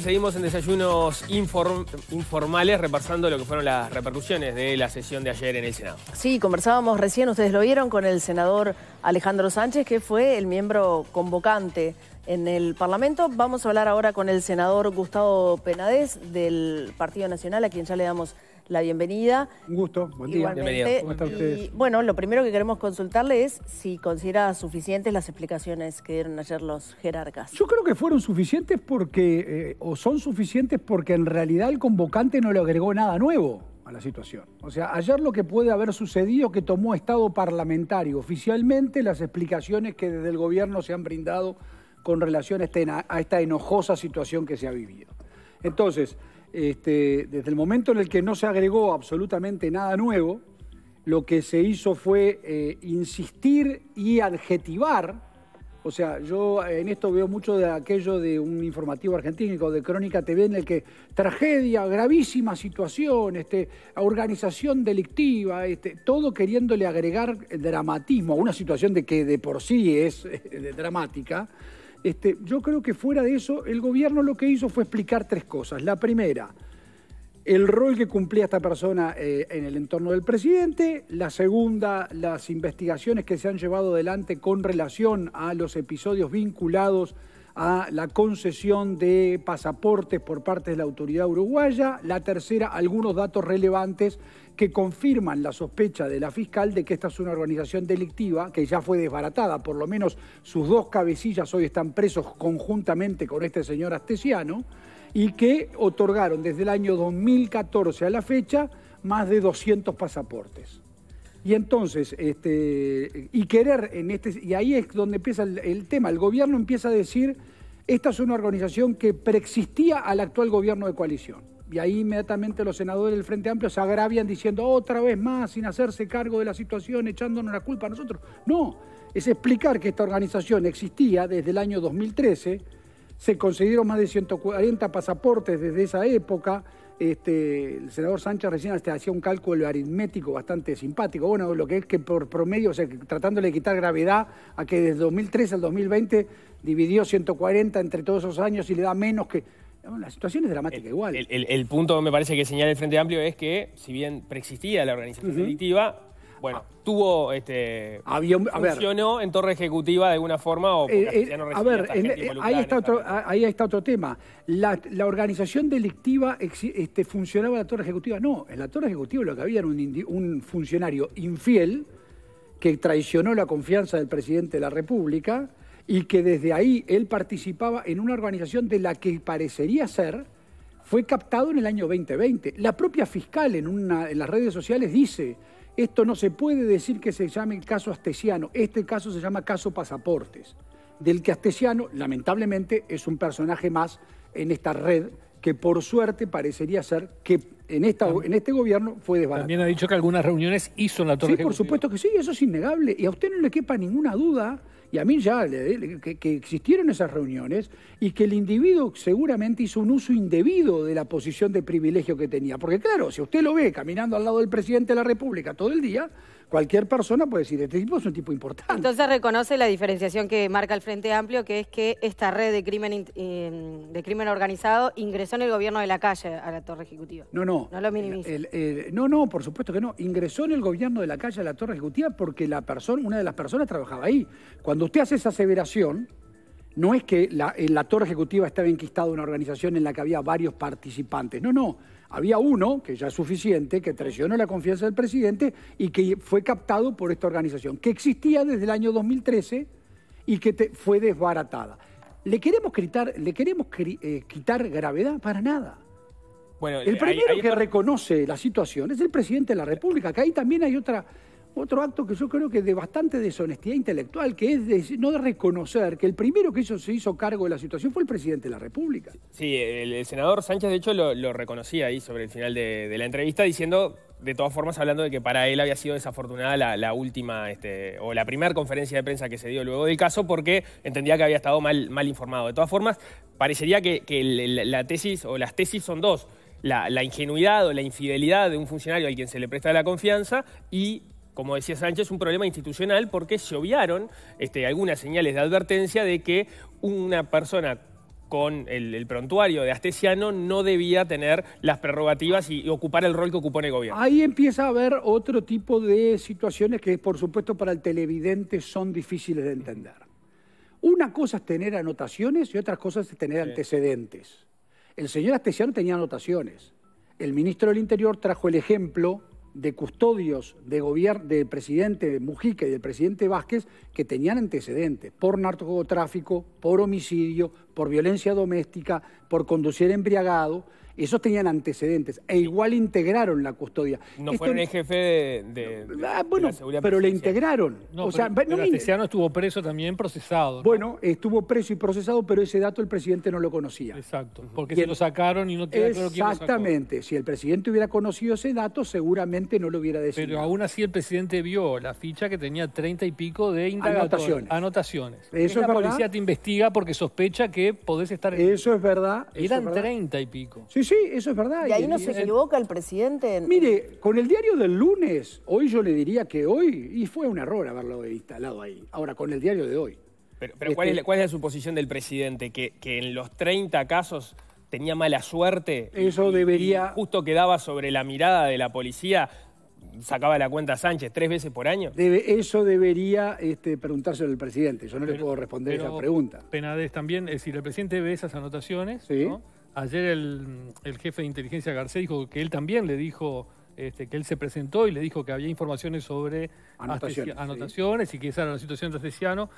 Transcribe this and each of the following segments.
seguimos en desayunos informales repasando lo que fueron las repercusiones de la sesión de ayer en el Senado. Sí, conversábamos recién, ustedes lo vieron, con el senador Alejandro Sánchez, que fue el miembro convocante en el Parlamento. Vamos a hablar ahora con el senador Gustavo Penades del Partido Nacional, a quien ya le damos la bienvenida. Un gusto, buen día. Igualmente. ¿Cómo están ustedes? bueno, lo primero que queremos consultarle es si considera suficientes las explicaciones que dieron ayer los jerarcas. Yo creo que fueron suficientes porque, eh, o son suficientes porque en realidad el convocante no le agregó nada nuevo a la situación. O sea, ayer lo que puede haber sucedido que tomó estado parlamentario oficialmente las explicaciones que desde el gobierno se han brindado con relación a este esta enojosa situación que se ha vivido. Entonces, este, desde el momento en el que no se agregó absolutamente nada nuevo, lo que se hizo fue eh, insistir y adjetivar. O sea, yo en esto veo mucho de aquello de un informativo argentino de Crónica TV en el que tragedia, gravísima situación, este, organización delictiva, este, todo queriéndole agregar dramatismo a una situación de que de por sí es eh, dramática. Este, yo creo que fuera de eso, el gobierno lo que hizo fue explicar tres cosas. La primera, el rol que cumplía esta persona eh, en el entorno del presidente. La segunda, las investigaciones que se han llevado adelante con relación a los episodios vinculados a la concesión de pasaportes por parte de la autoridad uruguaya. La tercera, algunos datos relevantes que confirman la sospecha de la fiscal de que esta es una organización delictiva que ya fue desbaratada, por lo menos sus dos cabecillas hoy están presos conjuntamente con este señor Astesiano, y que otorgaron desde el año 2014 a la fecha más de 200 pasaportes. Y entonces, este, y querer en este, y ahí es donde empieza el, el tema. El gobierno empieza a decir, esta es una organización que preexistía al actual gobierno de coalición. Y ahí inmediatamente los senadores del Frente Amplio se agravian diciendo otra vez más, sin hacerse cargo de la situación, echándonos la culpa a nosotros. No, es explicar que esta organización existía desde el año 2013 se concedieron más de 140 pasaportes desde esa época. Este, el senador Sánchez recién hasta hacía un cálculo aritmético bastante simpático. Bueno, lo que es que por promedio, o sea, tratándole de quitar gravedad a que desde 2003 al 2020 dividió 140 entre todos esos años y le da menos que... Bueno, la situación es dramática igual. El, punto, me parece, que señala el Frente Amplio es que, si bien preexistía la organización delictiva, bueno, ah. tuvo, este, funcionó en torre ejecutiva de alguna forma o eh, eh, A ver, eh, ahí, está otro, ahí está otro tema. La, organización delictiva este, funcionaba en la torre ejecutiva. No, en la torre ejecutiva lo que había era un, funcionario infiel que traicionó la confianza del presidente de la República y que desde ahí él participaba en una organización de la que parecería ser, fue captado en el año 2020. La propia fiscal en, una, en las redes sociales dice esto no se puede decir que se llame el caso astesiano, este caso se llama caso pasaportes, del que astesiano lamentablemente es un personaje más en esta red que por suerte parecería ser que en, esta, en este gobierno fue desbaratado. También ha dicho que algunas reuniones hizo en la torre. Sí, por supuesto que sí, eso es innegable. Y a usted no le quepa ninguna duda y a mí ya, le que, existieron esas reuniones y que el individuo seguramente hizo un uso indebido de la posición de privilegio que tenía. Porque claro, si usted lo ve caminando al lado del presidente de la República todo el día, cualquier persona puede decir, este tipo es un tipo importante. Entonces reconoce la diferenciación que marca el Frente Amplio, que es que esta red de crimen, eh, de crimen organizado ingresó en el gobierno de la calle a la torre ejecutiva. No, no. No lo minimiza. no, no, por supuesto que no. Ingresó en el gobierno de la calle a la torre ejecutiva porque la persona, una de las personas trabajaba ahí. Cuando usted hace esa aseveración, no es que la, en eh, la torre ejecutiva estaba enquistada una organización en la que había varios participantes. No, no. Había uno, que ya es suficiente, que traicionó la confianza del presidente y que fue captado por esta organización, que existía desde el año 2013 y que fue desbaratada. ¿Le queremos, le queremos eh, quitar gravedad? Para nada. Bueno, el eh, primero que reconoce la situación es el presidente de la República, que ahí también hay otra otro acto que yo creo que de bastante deshonestidad intelectual, que es no de reconocer que el primero que hizo, se hizo cargo de la situación fue el presidente de la República. Sí, el, senador Sánchez, de hecho, lo, reconocía ahí sobre el final de, la entrevista, diciendo, de todas formas, hablando de que para él había sido desafortunada la, última este, o la primera conferencia de prensa que se dio luego del caso, porque entendía que había estado mal, mal informado. De todas formas, parecería que, la, tesis o las tesis son dos. La, la, ingenuidad o la infidelidad de un funcionario al quien se le presta la confianza y como decía Sánchez, un problema institucional porque se obviaron este, algunas señales de advertencia de que una persona con el, prontuario de Astesiano no debía tener las prerrogativas y, ocupar el rol que ocupó en el gobierno. Ahí empieza a haber otro tipo de situaciones que, por supuesto, para el televidente son difíciles de entender. Una cosa es tener anotaciones y otra cosa es tener antecedentes. El señor Astesiano tenía anotaciones. El ministro del Interior trajo el ejemplo de custodios de, de presidente Mujica y del presidente Vázquez que tenían antecedentes por narcotráfico, por homicidio, por violencia doméstica, por conducir embriagado. Esos tenían antecedentes e igual integraron la custodia. No fueron el jefe de, ah, bueno, la seguridad pero le integraron. El o no, estuvo preso también procesado. Bueno, estuvo preso y procesado, pero ese dato el presidente no lo conocía. Exacto, porque se lo sacaron y no queda claro quién Exactamente, si el presidente hubiera conocido ese dato, seguramente no lo hubiera decidido. Pero aún así el presidente vio la ficha que tenía treinta y pico de anotaciones. anotaciones. Eso la policía te investiga porque sospecha que podés estar Eso es verdad. Eran 30 y pico. Sí, sí, eso es verdad. ¿Y ahí no se equivoca el presidente? Mire, con el diario del lunes, hoy yo le diría que hoy, y fue un error haberlo instalado ahí. Ahora, con el diario de hoy. Pero, este ¿cuál, es la, ¿cuál es suposición del presidente? Que, que en los 30 casos tenía mala suerte. Eso debería. justo quedaba sobre la mirada de la policía sacaba la cuenta Sánchez tres veces por año? eso debería este, preguntárselo al presidente. Yo no le puedo responder esa pregunta. Penades también, es eh, decir, el presidente ve esas anotaciones. Sí. Ayer el, el, jefe de inteligencia Garcés dijo que él también le dijo este, que él se presentó y le dijo que había informaciones sobre anotaciones, y que esa era la situación de Astesiano.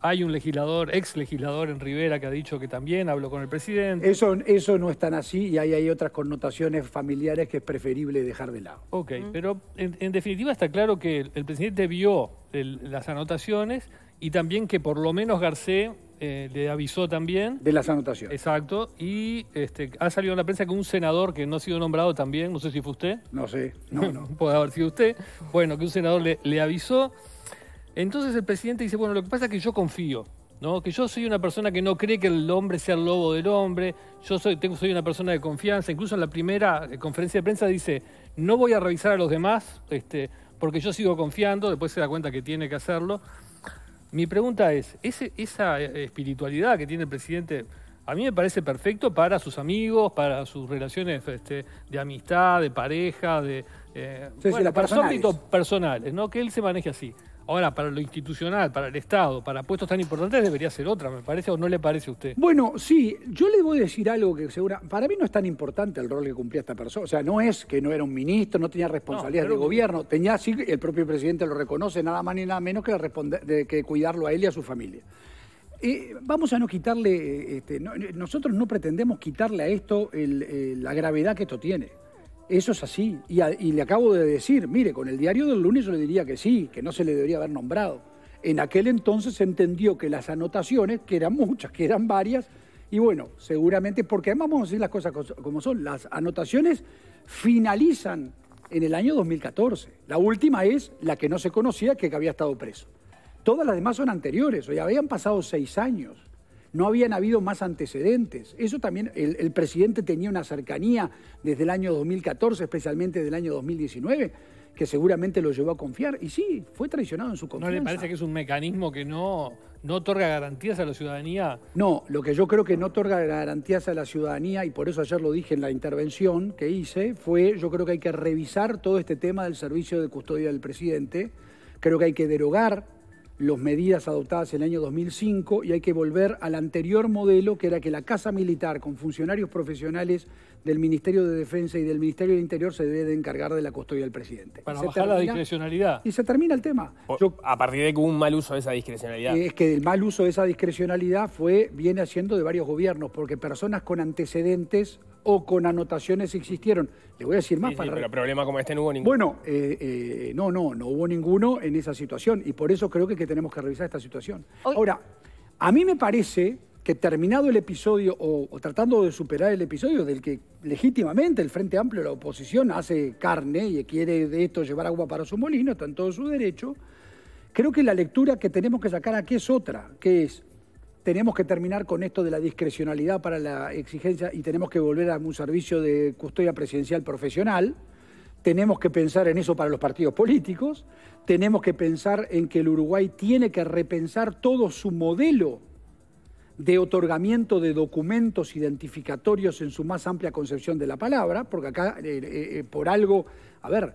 Hay un legislador, ex legislador en Rivera, que ha dicho que también habló con el presidente. Eso, eso no es tan así y ahí hay otras connotaciones familiares que es preferible dejar de lado. Ok, pero en, definitiva está claro que el, presidente vio las anotaciones y también que por lo menos Garcés eh, le avisó también. De las anotaciones. Exacto. Y este, ha salido en la prensa que un senador que no ha sido nombrado también, no sé si fue usted. No sé, no, no. Puede haber sido usted. Bueno, que un senador le, avisó. Entonces el presidente dice, bueno, lo que pasa es que yo confío. ¿No? Que yo soy una persona que no cree que el hombre sea el lobo del hombre, yo soy, tengo, soy una persona de confianza, incluso en la primera eh, conferencia de prensa dice, no voy a revisar a los demás, este, porque yo sigo confiando, después se da cuenta que tiene que hacerlo mi pregunta es, esa eh, espiritualidad que tiene el presidente, a mí me parece perfecto para sus amigos, para sus relaciones este, de amistad, de pareja, de... Eh, personales. personales, ¿no? Que él se maneje así. Ahora, para lo institucional, para el Estado, para puestos tan importantes debería ser otra, me parece, o no le parece a usted. Bueno, sí, yo le voy a decir algo que segura, para mí no es tan importante el rol que cumplía esta persona, o sea, no es que no era un ministro, no tenía responsabilidad del de gobierno, tenía, sí, el propio presidente lo reconoce, nada más ni nada menos que, cuidarlo a él y a su familia. Eh, vamos a no quitarle, eh, este, nosotros no pretendemos quitarle a esto eh, la gravedad que esto tiene. Eso es así. Y, le acabo de decir, mire, con el diario del lunes yo le diría que sí, que no se le debería haber nombrado. En aquel entonces se entendió que las anotaciones, que eran muchas, que eran varias, y bueno, seguramente, porque además vamos a decir las cosas como son, las anotaciones finalizan en el año 2014. La última es la que no se conocía, que había estado preso. Todas las demás son anteriores, o ya habían pasado seis años no habían habido más antecedentes. Eso también, el, presidente tenía una cercanía desde el año 2014, especialmente del año 2019 que seguramente lo llevó a confiar. Y sí, fue traicionado en su confianza. ¿No le parece que es un mecanismo que no, no otorga garantías a la ciudadanía? No, lo que yo creo que no otorga garantías a la ciudadanía, y por eso ayer lo dije en la intervención que hice, fue yo creo que hay que revisar todo este tema del servicio de custodia del presidente. Creo que hay que derogar las medidas adoptadas en el año 2005 y hay que volver al anterior modelo, que era que la Casa Militar, con funcionarios profesionales del Ministerio de Defensa y del Ministerio del Interior, se debe de encargar de la custodia del presidente. Para se bajar la discrecionalidad. Y se termina el tema. a partir de que hubo un mal uso de esa discrecionalidad. Es que el mal uso de esa discrecionalidad fue, viene haciendo de varios gobiernos, porque personas con antecedentes o con anotaciones existieron. Le voy a decir más para... problema como este no hubo ninguno. Bueno, eh, eh, no, no, no hubo ninguno en esa situación y por eso creo que, tenemos que revisar esta situación. Ahora, a mí me parece que terminado el episodio o, tratando de superar el episodio del que legítimamente el Frente Amplio, la oposición, hace carne y quiere de esto llevar agua para su molino, está en todo su derecho, creo que la lectura que tenemos que sacar aquí es otra, que es tenemos que terminar con esto de la discrecionalidad para la exigencia y tenemos que volver a un servicio de custodia presidencial profesional. Tenemos que pensar en eso para los partidos políticos. Tenemos que pensar en que el Uruguay tiene que repensar todo su modelo de otorgamiento de documentos identificatorios en su más amplia concepción de la palabra, porque acá eh, eh, eh, por algo, a ver,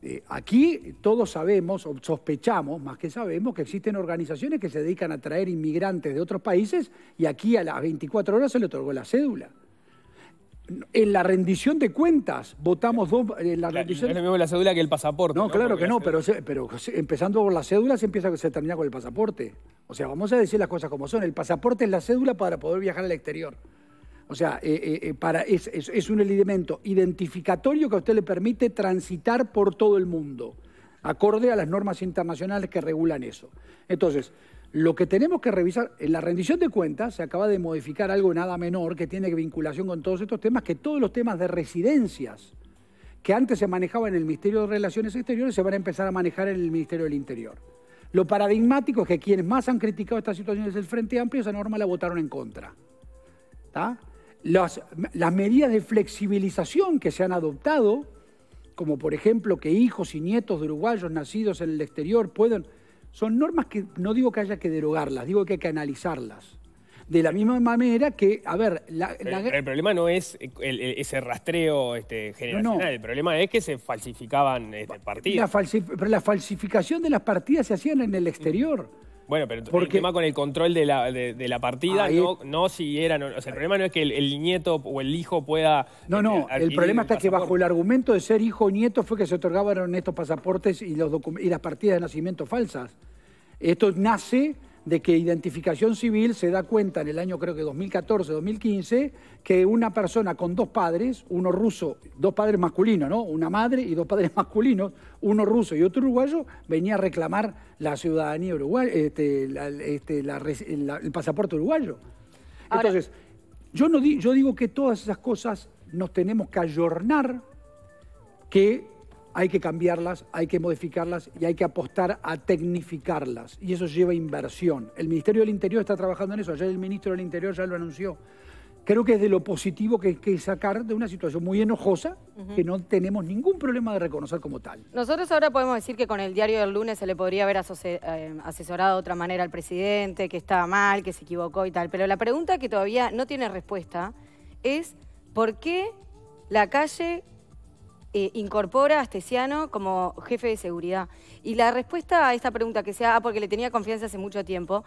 eh, aquí todos sabemos, o sospechamos, más que sabemos, que existen organizaciones que se dedican a traer inmigrantes de otros países y aquí a las 24 horas se le otorgó la cédula. En la rendición de cuentas votamos dos. la rendición... es lo mismo la cédula que el pasaporte. No, claro que no, pero, pero empezando por la cédula se empieza se termina con el pasaporte. O sea, vamos a decir las cosas como son. El pasaporte es la cédula para poder viajar al exterior. O sea, eh, eh, eh, para, es, un elemento identificatorio que a usted le permite transitar por todo el mundo, acorde a las normas internacionales que regulan eso. Entonces, lo que tenemos que revisar, en la rendición de cuentas se acaba de modificar algo nada menor que tiene vinculación con todos estos temas, que todos los temas de residencias que antes se manejaban en el Ministerio de Relaciones Exteriores se van a empezar a manejar en el Ministerio del Interior. Lo paradigmático es que quienes más han criticado esta situación es el Frente Amplio, esa norma la votaron en contra. ¿Está? las, las medidas de flexibilización que se han adoptado, como por ejemplo que hijos y nietos de uruguayos nacidos en el exterior puedan, son normas que no digo que haya que derogarlas, digo que hay que analizarlas. De la misma manera que, a ver... La, El, problema no es ese rastreo este, generacional, el problema es que se falsificaban este, partidas. La pero la falsificación de las partidas se hacían en el exterior. Bueno, pero el tema con el control de la, de, la partida, no, si eran... O sea, el problema no es que el, nieto o el hijo pueda... No, no, eh, el problema está que bajo el argumento de ser hijo o nieto fue que se otorgaban estos pasaportes y, los y las partidas de nacimiento falsas. Esto nace de que Identificación Civil se da cuenta en el año creo que 2014, 2015, que una persona con dos padres, uno ruso, dos padres masculinos, ¿no? Una madre y dos padres masculinos, uno ruso y otro uruguayo, venía a reclamar la ciudadanía uruguaya, este, este, el pasaporte uruguayo. Entonces, yo, no yo digo que todas esas cosas nos tenemos que ayornar que hay que cambiarlas, hay que modificarlas y hay que apostar a tecnificarlas. Y eso lleva inversión. El Ministerio del Interior está trabajando en eso. Ayer el ministro del Interior ya lo anunció. Creo que es de lo positivo que hay que sacar de una situación muy enojosa que no tenemos ningún problema de reconocer como tal. Nosotros ahora podemos decir que con el diario del lunes se le podría haber eh, asesorado de otra manera al presidente, que estaba mal, que se equivocó y tal. Pero la pregunta que todavía no tiene respuesta es ¿por qué la calle eh, incorpora a Astesiano como jefe de seguridad. Y la respuesta a esta pregunta que sea, ah, porque le tenía confianza hace mucho tiempo,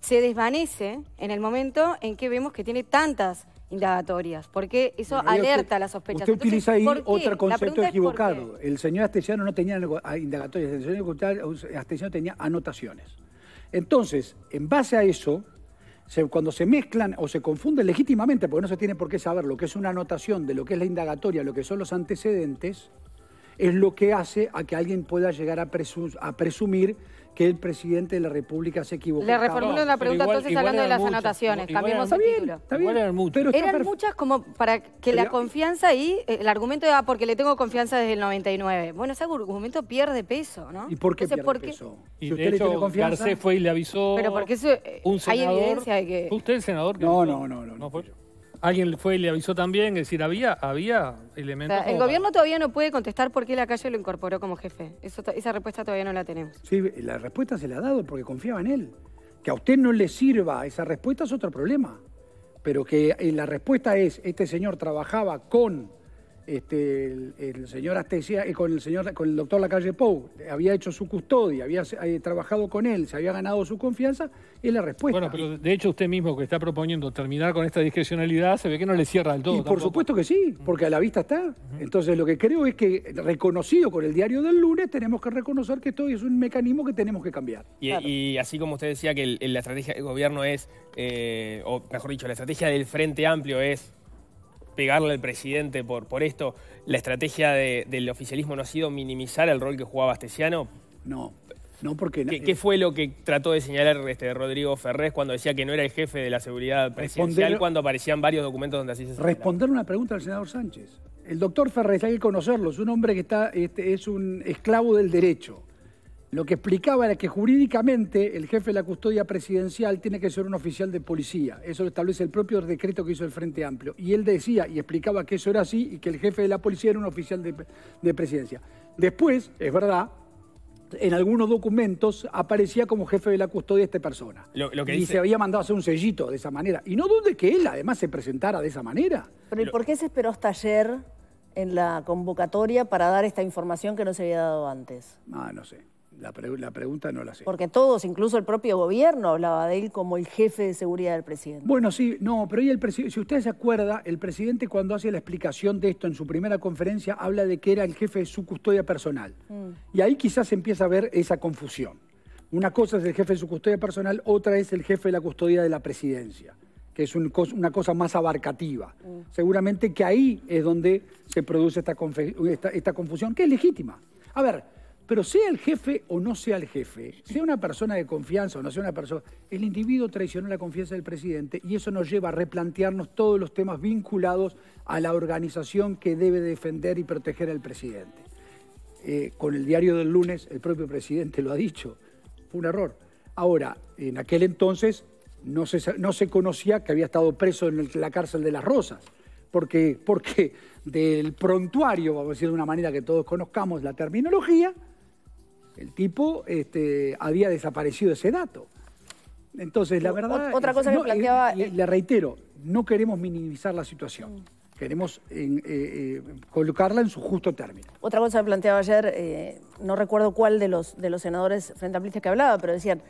se desvanece en el momento en que vemos que tiene tantas indagatorias, porque eso alerta a las sospechas. Usted utiliza ahí otro concepto equivocado. El señor Astesiano no tenía ah, indagatorias, el señor Astesiano tenía anotaciones. Entonces, en base a eso, cuando se mezclan o se confunden legítimamente, porque no se tiene por qué saber lo que es una anotación de lo que es la indagatoria, lo que son los antecedentes, es lo que hace a que alguien pueda llegar a, a presumir que el presidente de la República se equivocó. Le reformulo una la pregunta entonces hablando de las anotaciones. Igual Cambiemos el bien, título. Está eran muchas. eran muchas como para que la confianza ahí, eh, el argumento era ah, porque le tengo confianza desde el 99. Bueno, ese argumento pierde peso, ¿no? ¿Y por qué pierde peso? Y si usted le tiene confianza, fue y le avisó pero porque eso, eh, un hay evidencia de que... usted el senador? Que no, no, no, no, no, fue alguien fue y le avisó también, es decir, había, había elementos. el gobierno todavía no puede contestar por qué la calle lo incorporó como jefe. esa respuesta todavía no la tenemos. Sí, la respuesta se la ha dado porque confiaba en él. Que a usted no le sirva esa respuesta es otro problema. Pero que eh, la respuesta es, este señor trabajaba con este, el, señor Astesia, eh, con el con el doctor Lacalle Pou, eh, había hecho su custodia, había eh, trabajado con él, se había ganado su confianza, es la respuesta. Bueno, pero de hecho usted mismo que está proponiendo terminar con esta discrecionalidad, se ve que no le cierra el todo. Y por supuesto que sí, porque a la vista está. Entonces lo que creo es que, reconocido con el diario del lunes, tenemos que reconocer que esto es un mecanismo que tenemos que cambiar. Y, así como usted decía que la estrategia del gobierno es, o mejor dicho, la estrategia del Frente Amplio es pegarle al presidente por, por esto, la estrategia del oficialismo no ha sido minimizar el rol que jugaba Astesiano? No, no porque... ¿Qué, ¿Qué, eh, fue lo que trató de señalar este Rodrigo Ferrés cuando decía que no era el jefe de la seguridad presidencial cuando aparecían varios documentos donde así se Responder una pregunta al senador Sánchez. El doctor Ferrés, hay que conocerlo, es un hombre que está, este, es un esclavo del derecho. Lo que explicaba era que jurídicamente el jefe de la custodia presidencial tiene que ser un oficial de policía. Eso lo establece el propio decreto que hizo el Frente Amplio. Y él decía y explicaba que eso era así y que el jefe de la policía era un oficial de, presidencia. Después, es verdad, en algunos documentos aparecía como jefe de la custodia esta persona. Lo, que y se había mandado a hacer un sellito de esa manera. Y no dude que él además se presentara de esa manera. Pero ¿y por qué se esperó hasta ayer en la convocatoria para dar esta información que no se había dado antes? Ah, no sé. La, pregunta no la sé. Porque todos, incluso el propio gobierno, hablaba de él como el jefe de seguridad del presidente. Bueno, sí, no, pero si usted se acuerda, el presidente cuando hace la explicación de esto en su primera conferencia habla de que era el jefe de su custodia personal. Mm. Y ahí quizás empieza a ver esa confusión. Una cosa es el jefe de su custodia personal, otra es el jefe de la custodia de la presidencia, que es una cosa más abarcativa. Mm. Seguramente que ahí es donde se produce esta confusión, que es legítima. A ver, pero sea el jefe o no sea el jefe, sea una persona de confianza o no sea una persona, el individuo traicionó la confianza del presidente y eso nos lleva a replantearnos todos los temas vinculados a la organización que debe defender y proteger al presidente. Eh, con el diario del lunes, el propio presidente lo ha dicho, fue un error. Ahora, en aquel entonces no se, no se conocía que había estado preso en la cárcel de las Rosas, porque, porque del prontuario, vamos a decir de una manera que todos conozcamos la terminología, el tipo este, había desaparecido ese dato. Entonces, la verdad... Otra cosa que planteaba... le reitero, no queremos minimizar la situación. Mm. Queremos eh, eh, colocarla en su justo término. Otra cosa que planteaba ayer, eh, no recuerdo cuál de los, de los senadores frente a que hablaba, pero decían,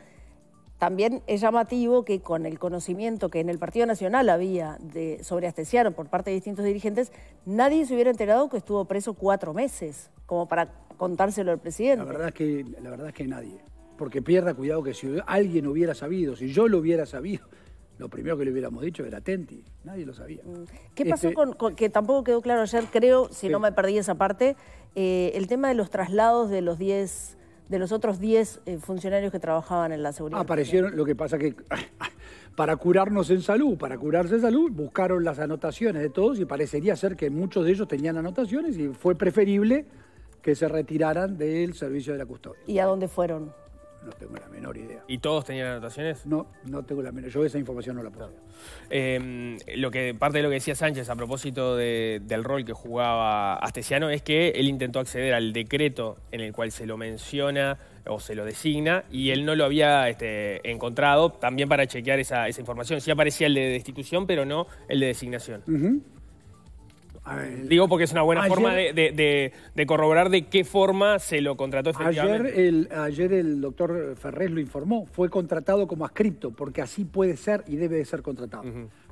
también es llamativo que con el conocimiento que en el Partido Nacional había de, sobre por parte de distintos dirigentes, nadie se hubiera enterado que estuvo preso cuatro meses, como para contárselo al presidente. La verdad es que, la verdad que nadie. Porque pierda cuidado que si alguien hubiera sabido, si yo lo hubiera sabido, lo primero que le hubiéramos dicho era Tenti, nadie lo sabía. Mm. ¿Qué pasó este con, que tampoco quedó claro ayer, creo, si no me perdí esa parte, eh, el tema de los traslados de los 10 de los otros 10 eh, funcionarios que trabajaban en la seguridad. Aparecieron, lo que pasa que para curarnos en salud, para curarse en salud, buscaron las anotaciones de todos y parecería ser que muchos de ellos tenían anotaciones y fue preferible que se retiraran del servicio de la custodia. ¿Y a dónde fueron? No tengo la menor idea. ¿Y todos tenían anotaciones? No, no tengo la menor. Yo esa información no la puedo. Eh, lo que, parte de lo que decía Sánchez a propósito de, del rol que jugaba Astesiano es que él intentó acceder al decreto en el cual se lo menciona o se lo designa y él no lo había este, encontrado también para chequear esa, esa información. Sí aparecía el de destitución, pero no el de designación. Digo porque es una buena forma de, corroborar de qué forma se lo contrató efectivamente. Ayer el, ayer el doctor Ferrés lo informó, fue contratado como ascripto, porque así puede ser y debe de ser contratado.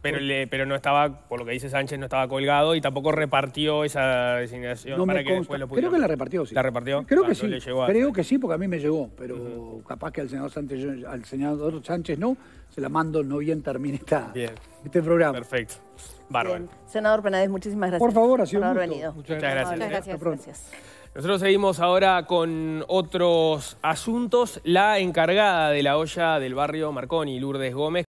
Pero, pero no estaba, por lo que dice Sánchez, no estaba colgado y tampoco repartió esa designación no para que lo Creo que la repartió, sí. ¿La repartió? Creo ah, que sí. porque a mí me llegó, pero capaz que al señor Sánchez, al Sánchez no. Se la mando no bien termine esta, este programa. Perfecto. Bárbaro. Senador Penades, muchísimas gracias. Por favor, ha sido por haber venido. Muchas gracias. Muchas gracias. Nosotros seguimos ahora con otros asuntos. La encargada de la olla del barrio Marconi, Lourdes Gómez.